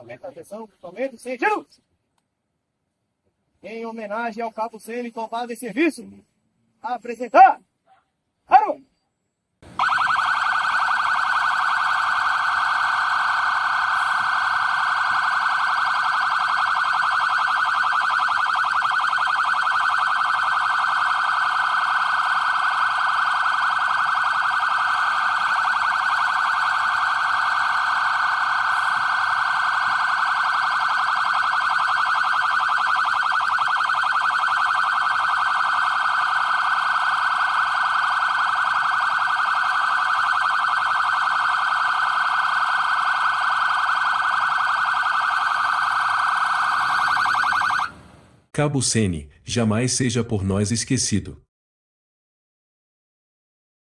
Momento, atenção, momento, sentido! Em homenagem ao Cabo Sene, tomado em serviço, apresentar! Cabo Sene, jamais seja por nós esquecido.